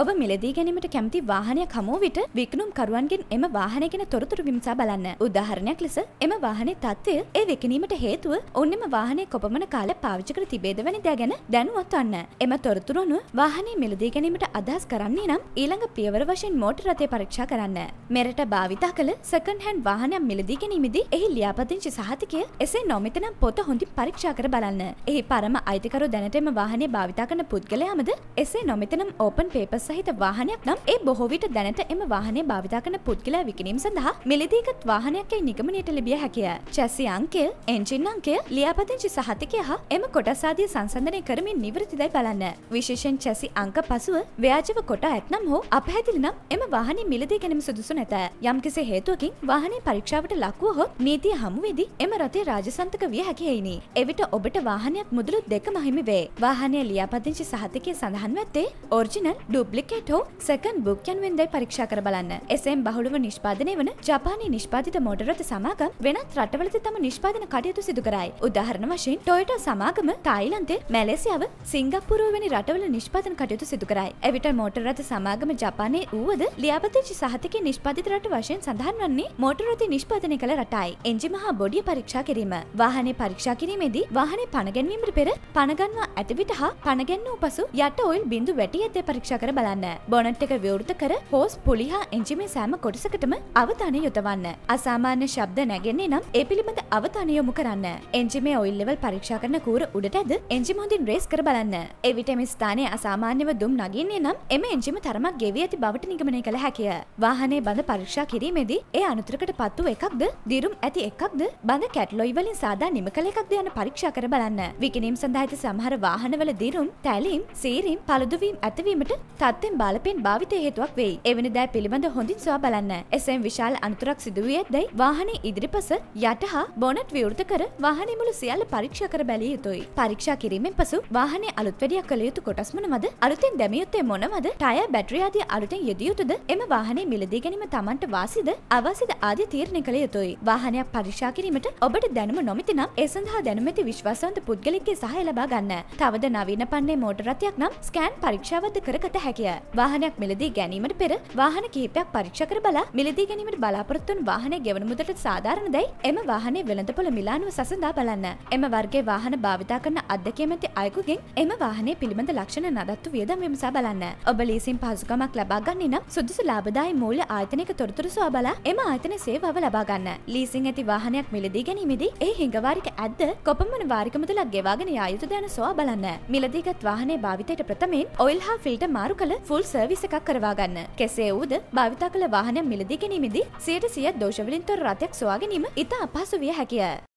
ඔබ මිලදී ගැනීමට කැමති වාහනයක් හමුව විට වික්නුම් කරුවන්ගෙන් එම වාහනය ගැන තොරතුරු විමසා බලන්න. උදාහරණයක් ලෙස එම වාහනේ තත්ත්වය ඒ විකිනීමට හේතුව ඔන්නෙම වාහනේ කොපමණ කාලයක් පාවිච්චි කර තිබේද වැනි දෑ ගැන දැනුවත් වන්න. එම තොරතුරු අනුව වාහනේ මිලදී ගැනීමට අදහස් කරන්නේ නම් ඊළඟ පියවර වශයෙන් මෝටර රථය පරීක්ෂා කරන්න. මෙරට භාවිතා කළ සෙකන්ඩ් හෑන්ඩ් වාහනයක් මිලදී ගැනීමේදී එහි ලියාපදිංචි සහතිකය එසේ නොමෙතනම් පොත හොඳින් පරීක්ෂා කර බලන්න. එහි පරම අයිතිකරු දැනට එම වාහනේ භාවිතා කරන පුද්ගලයාමද එසේ නොමෙතනම් ඕපන් පේපර්ස් සහිත වාහනයක් නම් ඒ බොහෝවිට දැනට එම වාහනය භාවිතා කන පුද්ගලයා විකිනීම සඳහා මිලදීගත් වාහනයක්යි නිගමනයට ලැබිය හැකිය. චැසි අංකල්, එන්ජින් අංකල්, ලියාපදිංචි සහතිකය හා එම කොටසාදිය සංසන්දනය කරමින් නිවෘතිදයි බලන්න. විශේෂයෙන් චැසි අංක පසුව ව්‍යාජව කොට ඇත්නම් හෝ අපහැදිලි නම් එම වාහනේ මිලදී ගැනීම සුදුසු නැත. යම්කිසි හේතුවකින් වාහනේ පරීක්ෂාවට ලක්වුව හොත් නීතිය හමුවේදී එම රථය රාජසන්තක විය හැකිහෙයිනි. එවිට ඔබට වාහනයක් මුදලු දෙකම හිමි වේ. වාහනය ලියාපදිංචි සහතිකය සඳහන් වෙත්තේ ඔරිජිනල් ඩුප්ලි රිප්ලිකේට් හෝ සැකන් බුක් යනුවෙන්දයි පරීක්ෂා කර බලන්න. එසෙන් බහුලව නිෂ්පාදනය වන ජපානයේ නිෂ්පාදිත මෝටර රථ සමාගම් වෙනත් රටවලද තම නිෂ්පාදන කටයුතු සිදු කරයි. උදාහරණ වශයෙන් ටොයොටා සමාගම තායිලන්තේ, මැලේසියාව, සිංගප්පූරුව වැනි රටවල නිෂ්පාදන කටයුතු සිදු කරයි. එවිට මෝටර රථ සමාගම ජපානයේ වූවද ලියාපදිංචි සහතික නිෂ්පාදිත රට වශයෙන් සඳහන් වන්නේ මෝටරති නිෂ්පාදනය කළ රටයි. එන්ජිම හා බොඩිය පරීක්ෂා කිරීම. වාහනේ පරීක්ෂා කිරීමේදී වාහනේ පණගැන්වීමට පෙර පණගන්වා ඇතිවිට හා පණගැන්වූ පසු යට ඔයිල් බිඳු වැටි ඇත්තේ පරීක්ෂා කර බලන්න. බලන්න බොනට් එක විවෘත කර හෝස් පුලිහා එංජිමේ සෑම කොටසකටම අවධානය යොතවන්න. අසාමාන්‍ය ශබ්ද නැගෙන්නේ නම් ඒ පිළිබඳ අවධානය යොමු කරන්න. එංජිමේ ඔයිල් ලෙවල් පරීක්ෂා කරන කූර උඩට ඇද එංජිම හොඳින් රේස් කර බලන්න. එවිට මේ ස්ථානයේ අසාමාන්‍යව දුම් නගින්නේ නම් එම එංජිම තරමක් ගෙවී ඇති බවට නිගමනය කළ හැකිය. වාහනේ බඳ පරීක්ෂා කිරීමේදී ඒ අනතුරකට පත් වූ එකක්ද, දිරුම් ඇති එකක්ද, බඳ කැට්ලොයි වලින් සාදා නිම කළ එකක්ද යන පරීක්ෂා කර බලන්න. විකිනීම් සඳහා ඇති සමහර වාහනවල දිරුම්, තැලීම්, සීරීම්, පළුදුවීම් ඇතිවීමට තත් අත්තෙන් බාලපෙන් භාවිත හේතුවක් වෙයි. එවැනි දෑ පිළිබඳ හොඳින් සොයා බලන්න. එසෙම් විශාල අනතුරක් සිදුවිය දැයි වාහනේ ඉදිරිපස යට හා බොනට් විවෘත කර වාහනේ මුළු සියල්ල පරීක්ෂා කර බැලිය යුතුයි. පරීක්ෂා කිරීමෙන් පසු වාහනේ අලුත් වැඩියා කළ යුතු කොටස් මොනවද? අලුතෙන් දැමිය යුත්තේ මොනවද? ටයර් බැටරි ආදී අලුතෙන් යෙදිය යුතුද? එම වාහනේ මිලදී ගැනීම Tamanට වාසිද අවාසිද ආදී තීරණය කළ යුතුයි. වාහනයක් පරීක්ෂා කිරීමට ඔබට දැනුම නොමැති නම් ඒ සඳහා දැනුමැති විශ්වාසවන්ත පුද්ගලෙක්ගේ සහාය ලබා ගන්න. තවද නවීන පන්නේ මෝටර් රථයක් නම් ස්කෑන් පරීක්ෂාවද කරගත හැකිය. විය. වාහනයක් මිලදී ගැනීමට පෙර වාහන කිහිපයක් පරීක්ෂ කර බලා මිලදී ගැනීමට බලාපොරොත්තුන් වාහනය ගෙවන මුදලට සාධාරණ දැයි එම වාහනේ වෙළඳපොළ මිලානුව සසඳා බලන්න. එම වර්ගයේ වාහන භාවිතා කරන අධ්‍යක්ෂකම ඇති අයෙකුගෙන් එම වාහනේ පිළිබඳ ලක්ෂණ නඩත්තු වියදම් විමසා බලන්න. ඔබ ලීසින් පහසුකමක් ලබා ගන්නේ නම් සුදුසු ලාභදායි මූල්‍ය ආයතනයක තොරතුරු සොයා බලා එම ආයතන සේවාව ලබා ගන්න. ලීසින් ඇති වාහනයක් මිලදී ගැනීමේදී ඒ හිඟවාරික ඇද්ද කොපමණ වාරික මුදලක් ගෙවාගෙන යා යුතුද යන සොයා බලන්න. මිලදීගත් වාහනේ භාවිතයට ප්‍රථමයෙන් ඔයිල් හා ෆිල්ටර් මාරු කළ කළ ෆුල් සර්විස් එකක් කරවාගන්න. කෙසේ වූද භාවිතා කළ වාහනය මිලදී ගැනීමදී සියට සියත් දෝෂවලින් තොර රථයක් සොයා ගැනීම ඉතා අපහසු විය හැකිය.